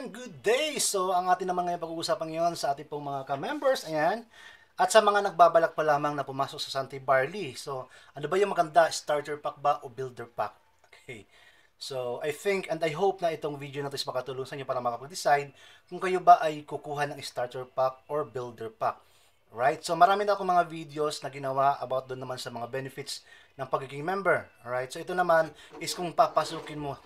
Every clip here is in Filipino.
and good day! So, ang atin naman ngayon pag-uusapan ngayon sa ating pong mga ka-members, ayan, at sa mga nagbabalak pa lamang na pumasok sa Santi Barley. So, ano ba yung maganda? Starter pack ba o builder pack? Okay. So, I think and I hope na itong video na ito is makatulong sa inyo para makapag-decide kung kayo ba ay kukuha ng starter pack or builder pack. Right? So, marami na akong mga videos na ginawa about doon naman sa mga benefits ng pagiging member. Right? So, ito naman is kung papasukin mo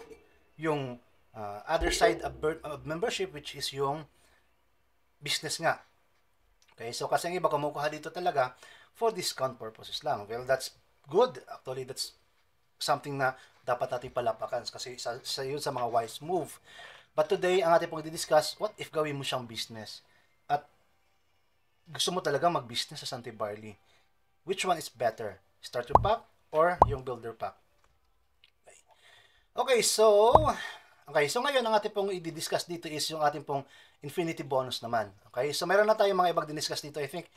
yung uh, other side of, of membership which is yung business nga. Okay, so kasi ang iba kumukuha dito talaga for discount purposes lang. Well, that's good. Actually, that's something na dapat natin palapakan kasi sa, sa yun sa mga wise move. But today, ang ating pong discuss what if gawin mo siyang business? At gusto mo talaga mag-business sa Santi Barley. Which one is better? Starter pack or yung builder pack? okay so Okay, so ngayon ang ating pong i-discuss dito is yung ating pong infinity bonus naman. Okay, so meron na tayong mga ibang diniscuss dito. I think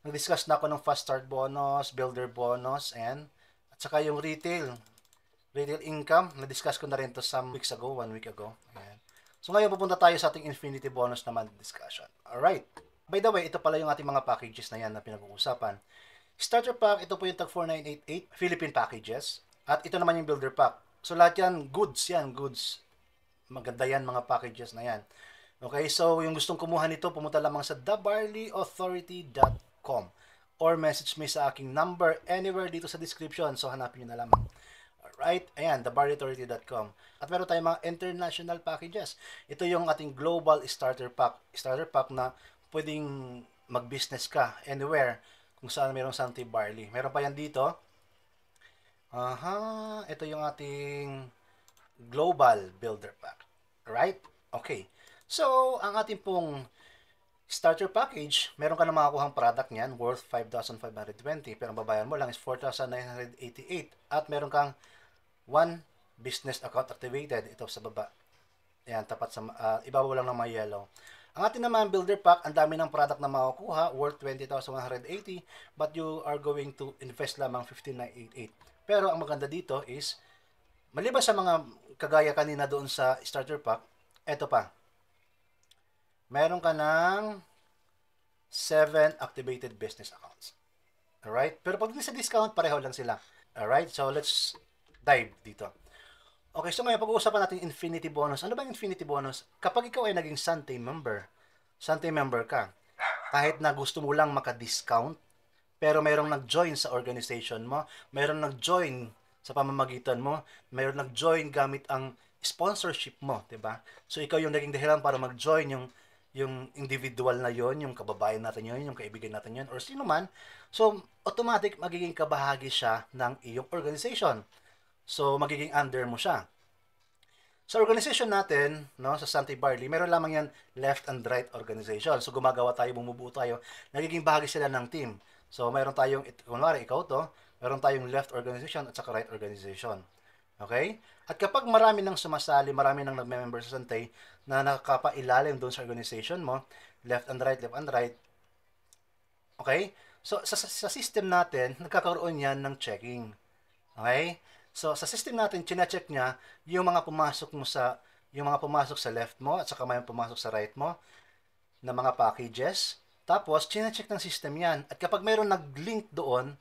nag-discuss na ako ng fast start bonus, builder bonus, and at saka yung retail. Retail income, na-discuss ko na rin to some weeks ago, one week ago. Ayan. So ngayon pupunta tayo sa ating infinity bonus naman discussion. Alright. By the way, ito pala yung ating mga packages na yan na pinag-uusapan. Starter pack, ito po yung tag 4988 Philippine packages. At ito naman yung builder pack. So lahat yan, goods yan, goods. Maganda yan mga packages na yan. Okay, so yung gustong kumuha nito, pumunta lamang sa thebarleyauthority.com or message me sa aking number anywhere dito sa description. So hanapin nyo na lamang. Alright, ayan, thebarleyauthority.com. At meron tayong mga international packages. Ito yung ating global starter pack. Starter pack na pwedeng mag-business ka anywhere kung saan mayroong Santi Barley. Meron pa yan dito. Aha, ito yung ating Global Builder Pack. Right? Okay. So, ang ating pong starter package, meron ka na makakuha product niyan worth 5,520 pero ang babayan mo lang is 4,988 at meron kang one business account activated ito sa baba. Ayan, tapat sa uh, ibabaw lang ng may yellow. Ang atin naman builder pack, ang dami ng product na makukuha, worth 20,180 but you are going to invest lamang 15,988. Pero ang maganda dito is maliban sa mga kagaya kanina doon sa starter pack, eto pa. Meron ka ng 7 activated business accounts. Alright? Pero pag sa discount, pareho lang sila. Alright? So, let's dive dito. Okay, so ngayon pag-uusapan natin infinity bonus. Ano ba yung infinity bonus? Kapag ikaw ay naging Sante member, Sante member ka, kahit na gusto mo lang maka-discount, pero mayroong nag-join sa organization mo, mayroong nag-join sa pamamagitan mo. Mayroon nag-join gamit ang sponsorship mo, 'di ba? So ikaw yung naging dahilan para mag-join yung yung individual na yon, yung kababayan natin yon, yung kaibigan natin yon or sino man. So automatic magiging kabahagi siya ng iyong organization. So magiging under mo siya. Sa organization natin, no, sa Santi Barley, meron lamang yan left and right organization. So gumagawa tayo, bumubuo tayo, nagiging bahagi sila ng team. So mayroon tayong, kunwari ikaw to, Meron tayong left organization at saka right organization. Okay? At kapag marami nang sumasali, marami nang nagme-member sa Santay na nakakapailalim doon sa organization mo, left and right, left and right, okay? So, sa, sa system natin, nagkakaroon yan ng checking. Okay? So, sa system natin, chine-check niya yung mga pumasok mo sa, yung mga pumasok sa left mo at saka may pumasok sa right mo na mga packages. Tapos, chine-check ng system yan. At kapag mayroon nag-link doon,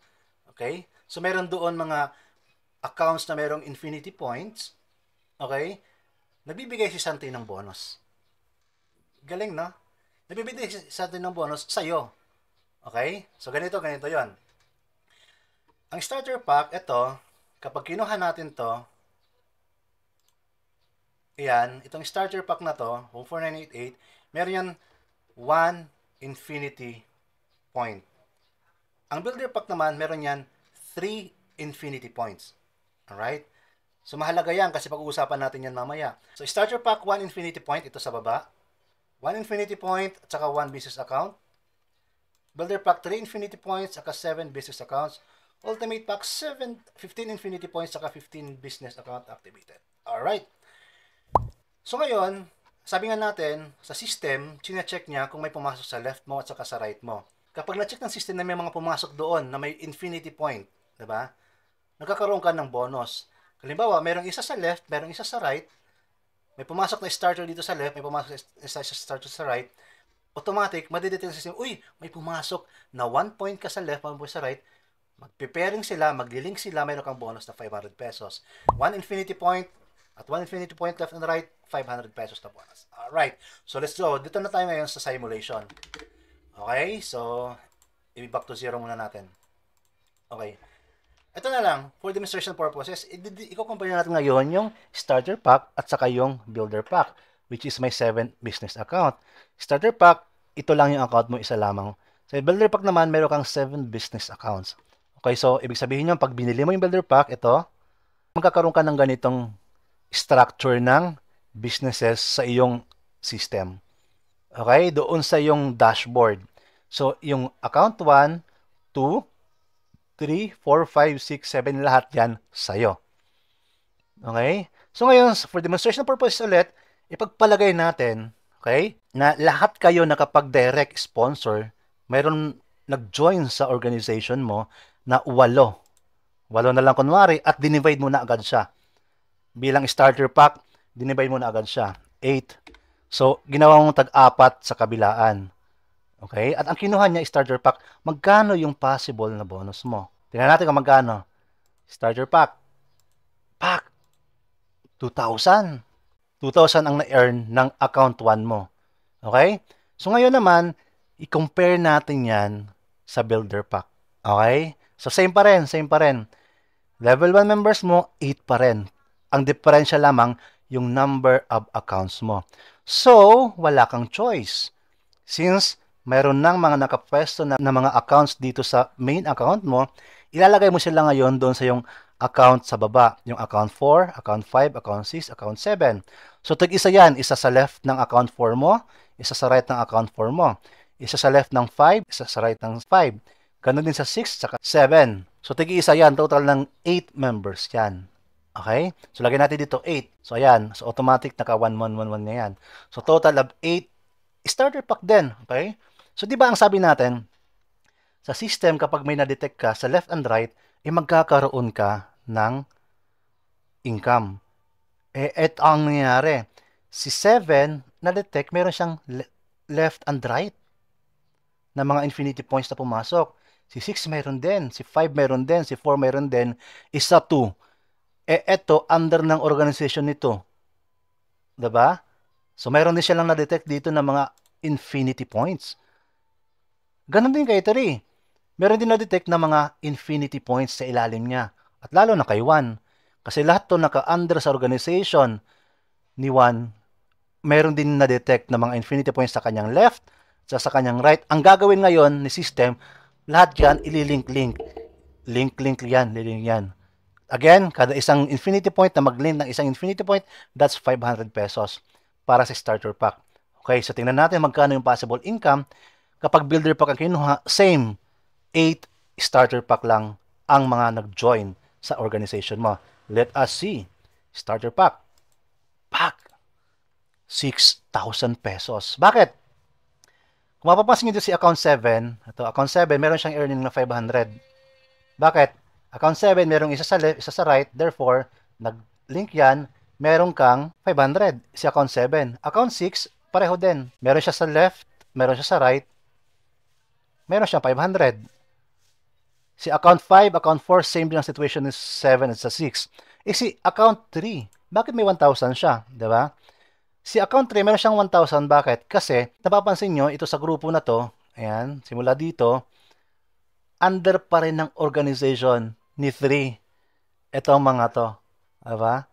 Okay? So, meron doon mga accounts na merong infinity points. Okay? Nabibigay si Santi ng bonus. Galing, no? Nabibigay si Santi ng bonus sa'yo. Okay? So, ganito, ganito yon. Ang starter pack, ito, kapag kinuha natin to, Ayan, itong starter pack na to, 14988, meron yan 1 infinity point. Ang builder pack naman, meron yan 3 infinity points. Alright? So mahalaga yan kasi pag-uusapan natin yan mamaya. So starter pack, 1 infinity point, ito sa baba. 1 infinity point, at saka 1 business account. Builder pack, 3 infinity points, at saka 7 business accounts. Ultimate pack, 7, 15 infinity points, at saka 15 business account activated. Alright? So ngayon, sabi nga natin, sa system, sinecheck niya kung may pumasok sa left mo at saka sa right mo. Kapag na-check ng system na may mga pumasok doon na may infinity point, di ba? Nagkakaroon ka ng bonus. Halimbawa, mayroong isa sa left, mayroong isa sa right, may pumasok na starter dito sa left, may pumasok na isa sa starter sa right, automatic, madedetect ng system, uy, may pumasok na 1 point ka sa left, 1 point sa right, magpiparing sila, maglilink sila, mayroon kang bonus na 500 pesos. 1 infinity point, at 1 infinity point left and right, 500 pesos na bonus. Alright, so let's go. Dito na tayo ngayon sa simulation. Okay? So, i-back to zero muna natin. Okay. Ito na lang, for demonstration purposes, i-compare natin ngayon yung starter pack at saka yung builder pack, which is my 7 business account. Starter pack, ito lang yung account mo, isa lamang. Sa so, builder pack naman, meron kang 7 business accounts. Okay, so ibig sabihin nyo, pag binili mo yung builder pack, ito, magkakaroon ka ng ganitong structure ng businesses sa iyong system. Okay, doon sa iyong dashboard. So, yung account 1, 2, 3, 4, 5, 6, 7, lahat yan sa'yo. Okay? So, ngayon, for demonstration purposes ulit, ipagpalagay natin, okay, na lahat kayo na kapag direct sponsor, mayroon nag-join sa organization mo na walo. Walo na lang kunwari at dinivide mo na agad siya. Bilang starter pack, dinivide mo na agad siya. 8. So, ginawa mong tag-apat sa kabilaan. Okay? At ang kinuha niya starter pack, magkano yung possible na bonus mo? Tingnan natin kung magkano. Starter pack. Pack. 2,000. 2,000 ang na-earn ng account 1 mo. Okay? So ngayon naman, i-compare natin yan sa builder pack. Okay? So same pa rin, same pa rin. Level 1 members mo, 8 pa rin. Ang diferensya lamang, yung number of accounts mo. So, wala kang choice. Since mayroon nang mga nakapwesto na, na mga accounts dito sa main account mo, ilalagay mo sila ngayon doon sa yung account sa baba, yung account 4, account 5, account 6, account 7. So tag-isa yan, isa sa left ng account 4 mo, isa sa right ng account 4 mo, isa sa left ng 5, isa sa right ng 5. Ganun din sa 6, saka 7. So tag-isa yan, total ng 8 members yan. Okay? So lagay natin dito 8. So ayan, so automatic naka 1111 na yan. So total of 8 starter pack din, okay? So, di ba ang sabi natin, sa system, kapag may na-detect ka sa left and right, eh magkakaroon ka ng income. Eh, et ang nangyayari. Si 7, na-detect, meron siyang le left and right na mga infinity points na pumasok. Si 6 meron din, si 5 meron din, si 4 meron din, isa 2. Eh, ito, under ng organization nito. ba? Diba? So, meron din siya lang na-detect dito ng mga infinity points. Ganon din kay Tori. Meron din na-detect na mga infinity points sa ilalim niya. At lalo na kay Juan. Kasi lahat to naka-under sa organization ni Juan. Meron din na-detect na mga infinity points sa kanyang left, sa, sa kanyang right. Ang gagawin ngayon ni system, lahat yan ililink-link. Link-link yan, lilink yan. Again, kada isang infinity point na mag-link ng isang infinity point, that's 500 pesos para sa starter pack. Okay, so tingnan natin magkano yung possible income Kapag builder pack ang kinuha, same. 8 starter pack lang ang mga nag-join sa organization mo. Let us see. Starter pack. Pack. 6,000 pesos. Bakit? Kung mapapansin nyo dito si account 7, ito, account 7, meron siyang earning na 500. Bakit? Account 7, merong isa sa left, isa sa right, therefore, nag-link yan, meron kang 500, si account 7. Account 6, pareho din. Meron siya sa left, meron siya sa right, meron siyang 500. Si account 5, account 4, same din ang situation ni 7 at sa 6. Eh si account 3, bakit may 1,000 siya? ba? Diba? Si account 3, meron siyang 1,000. Bakit? Kasi, napapansin nyo, ito sa grupo na to, ayan, simula dito, under pa rin ng organization ni 3. Ito ang mga to. Diba?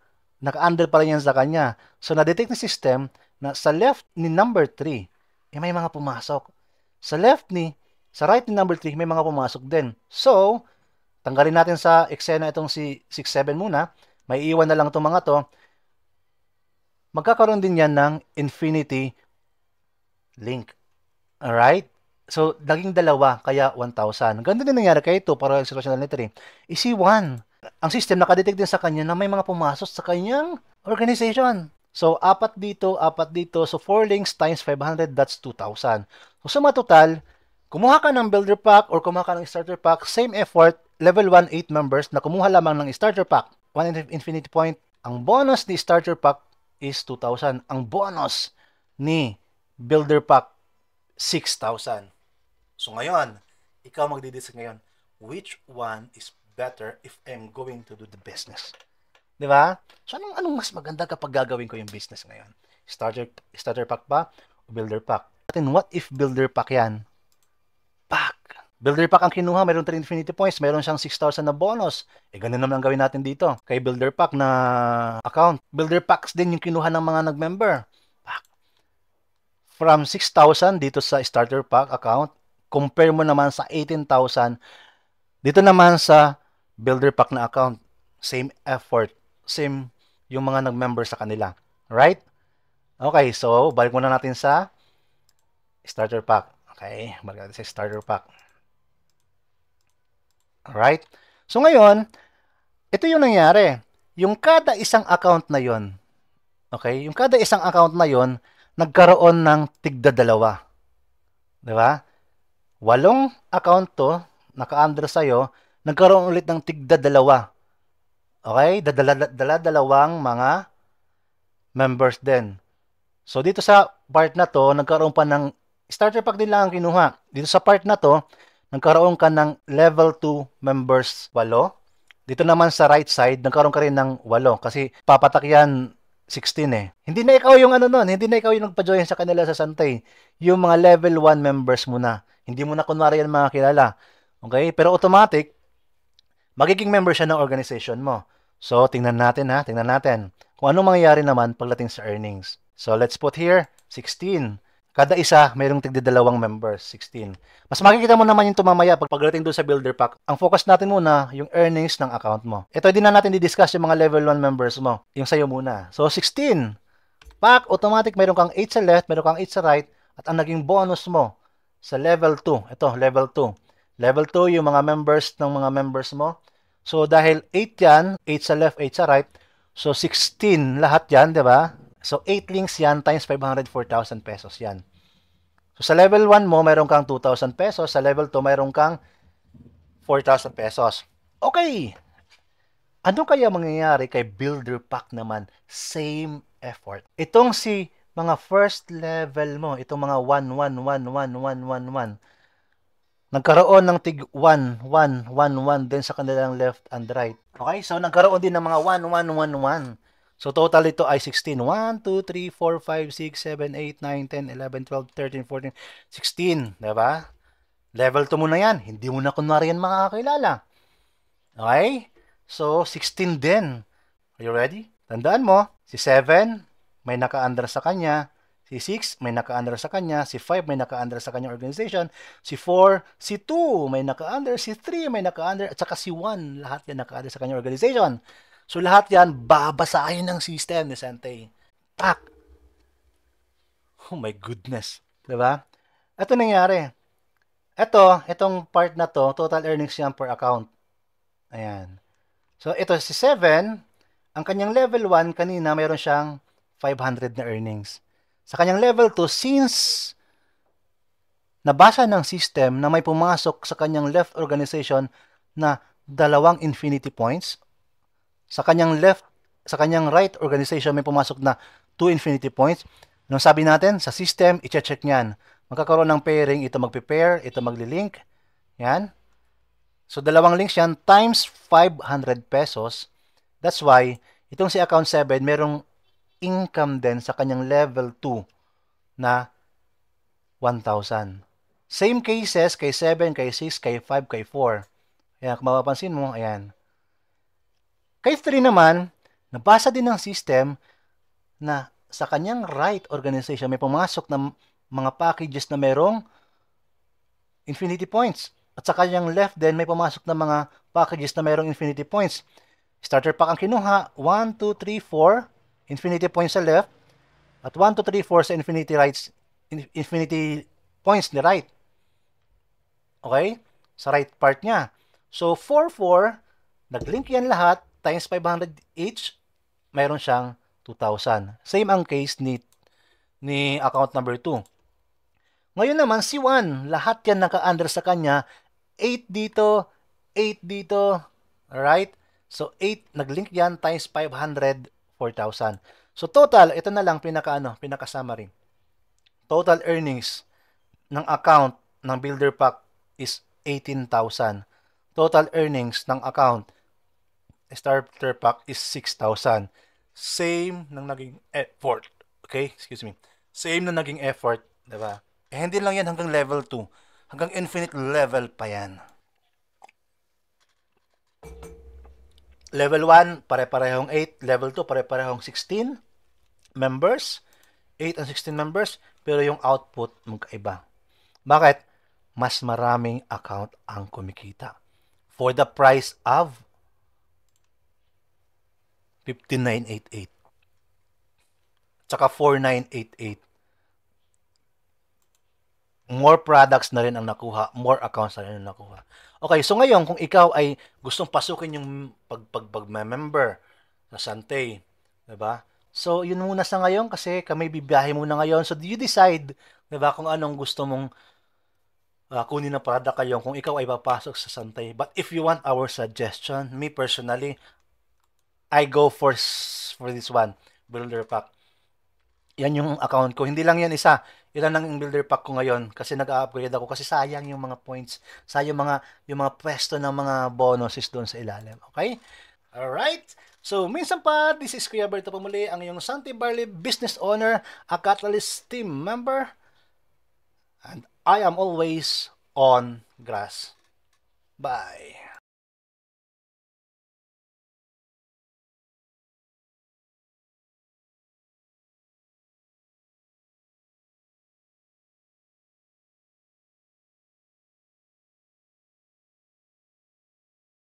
Naka-under pa rin yan sa kanya. So, na-detect ni system na sa left ni number 3, eh, may mga pumasok. Sa left ni sa right ni number 3, may mga pumasok din. So, tanggalin natin sa eksena itong si 6-7 muna. May iwan na lang itong mga to. Magkakaroon din yan ng infinity link. Alright? So, naging dalawa, kaya 1,000. Ganda din nangyari kay 2 para sa situation ni 3. Isi 1. Ang system nakadetect din sa kanya na may mga pumasok sa kanyang organization. So, apat dito, apat dito. So, 4 links times 500, that's 2,000. So, sa total, Kumuha ka ng builder pack or kumuha ka ng starter pack, same effort, level 1, 8 members na kumuha lamang ng starter pack. 1 infinity point. Ang bonus ni starter pack is 2,000. Ang bonus ni builder pack, 6,000. So ngayon, ikaw magdidecide ngayon, which one is better if I'm going to do the business? Di ba? So anong, anong mas maganda kapag gagawin ko yung business ngayon? Starter, starter pack ba o builder pack? Then what if builder pack yan? pack. Builder pack ang kinuha, mayroon 3 infinity points, mayroon siyang 6,000 na bonus. E ganun naman ang gawin natin dito kay builder pack na account. Builder packs din yung kinuha ng mga nag-member. Pack. From 6,000 dito sa starter pack account, compare mo naman sa 18,000 dito naman sa builder pack na account. Same effort, same yung mga nag-member sa kanila. Right? Okay, so balik muna natin sa starter pack. Okay, balik natin sa starter pack. Alright? So ngayon, ito yung nangyari. Yung kada isang account na yon, okay, yung kada isang account na yon, nagkaroon ng tigda dalawa. Di ba? Walong account to, naka-under sa'yo, nagkaroon ulit ng tigda dalawa. Okay? Dadala, dala dalawang mga members din. So dito sa part na to, nagkaroon pa ng starter pack din lang ang kinuha. Dito sa part na to, nagkaroon ka ng level 2 members 8. Dito naman sa right side, nagkaroon ka rin ng 8 kasi papatakyan 16 eh. Hindi na ikaw yung ano nun, hindi na ikaw yung nagpa-join sa kanila sa Santay. Yung mga level 1 members muna. Hindi mo na kunwari yan mga kilala. Okay? Pero automatic, magiging member siya ng organization mo. So, tingnan natin ha, tingnan natin. Kung anong mangyayari naman pagdating sa earnings. So, let's put here, 16. Kada isa, mayroong tigdi dalawang members, 16. Mas makikita mo naman yung tumamaya pag pagdating doon sa builder pack. Ang focus natin muna, yung earnings ng account mo. Ito din na natin di-discuss yung mga level 1 members mo. Yung sa'yo muna. So, 16. Pack, automatic, mayroon kang 8 sa left, mayroon kang 8 sa right, at ang naging bonus mo sa level 2. Ito, level 2. Level 2, yung mga members ng mga members mo. So, dahil 8 yan, 8 sa left, 8 sa right, so 16 lahat yan, di ba? So, 8 links yan times 500, 4,000 pesos yan. So, sa level 1 mo, mayroon kang 2,000 pesos. Sa level 2, mayroon kang 4,000 pesos. Okay. Ano kaya mangyayari kay Builder Pack naman? Same effort. Itong si mga first level mo, itong mga 1, 1, 1, 1, 1, 1, 1, nagkaroon ng tig 1, 1, 1, 1 din sa kanilang left and right. Okay, so nagkaroon din ng mga 1, 1, 1, 1. So total ito ay 16. 1, 2, 3, 4, 5, 6, 7, 8, 9, 10, 11, 12, 13, 14, 16. Diba? Level 2 mo na yan. Hindi mo na kunwari yan makakakilala. Okay? So 16 din. Are you ready? Tandaan mo, si 7 may naka-under sa kanya. Si 6 may naka-under sa kanya. Si 5 may naka-under sa kanyang organization. Si 4, si 2 may naka-under. Si 3 may naka-under. At saka si 1, lahat yan naka-under sa kanyang organization. So lahat yan, babasahin ng system ni Sente. Tak! Oh my goodness. ba? Diba? Ito nangyari. Ito, itong part na to, total earnings yan per account. Ayan. So ito si 7, ang kanyang level 1 kanina mayroon siyang 500 na earnings. Sa kanyang level 2, since nabasa ng system na may pumasok sa kanyang left organization na dalawang infinity points sa kanyang left, sa kanyang right organization may pumasok na 2 infinity points. Nung sabi natin, sa system, iche-check niyan. Magkakaroon ng pairing, ito magpe-pair, ito magli-link. Yan. So, dalawang links yan times 500 pesos. That's why, itong si account 7, merong income din sa kanyang level 2 na 1,000. Same cases kay 7, kay 6, kay 5, kay 4. Ayan, kung mapapansin mo, ayan. Case 3 naman, nabasa din ng system na sa kanyang right organization may pumasok ng mga packages na merong infinity points. At sa kanyang left din may pumasok ng mga packages na merong infinity points. Starter pack ang kinuha, 1, 2, 3, 4, infinity points sa left, at 1, 2, 3, 4 sa infinity rights, infinity points ni right. Okay? Sa right part niya. So, 4, 4, nag-link yan lahat, times 500 each, mayroon siyang 2,000. Same ang case ni, ni account number 2. Ngayon naman, si Juan, lahat yan naka-under sa kanya. 8 dito, 8 dito, right? So, 8, nag-link yan times 500, 4,000. So, total, ito na lang pinaka, ano, pinaka-summary. Total earnings ng account ng Builder Pack is 18,000. Total earnings ng account starter pack is 6,000. Same ng naging effort. Okay? Excuse me. Same na naging effort. Diba? Eh, hindi lang yan hanggang level 2. Hanggang infinite level pa yan. Level 1, pare-parehong 8. Level 2, pare-parehong 16 members. 8 and 16 members. Pero yung output, magkaiba. Bakit? Mas maraming account ang kumikita. For the price of 5988. Tsaka 4988. More products na rin ang nakuha, more accounts na rin ang nakuha. Okay, so ngayon kung ikaw ay gustong pasukin yung pagpag member sa Santay, 'di ba? So, yun muna sa ngayon kasi kami bibiyahe muna ngayon. So, you decide, 'di ba, kung anong gusto mong uh, kunin na product kayo kung ikaw ay papasok sa Santay. But if you want our suggestion, me personally, I go for for this one, builder pack. Yan yung account ko. Hindi lang yan isa. Ilan lang yung builder pack ko ngayon kasi nag-upgrade ako kasi sayang yung mga points, sayang yung mga yung mga pwesto ng mga bonuses doon sa ilalim. Okay? All right. So, minsan pa, this is Kuya Berto po ang iyong Santi Barley Business Owner, a Catalyst Team member, and I am always on grass. Bye.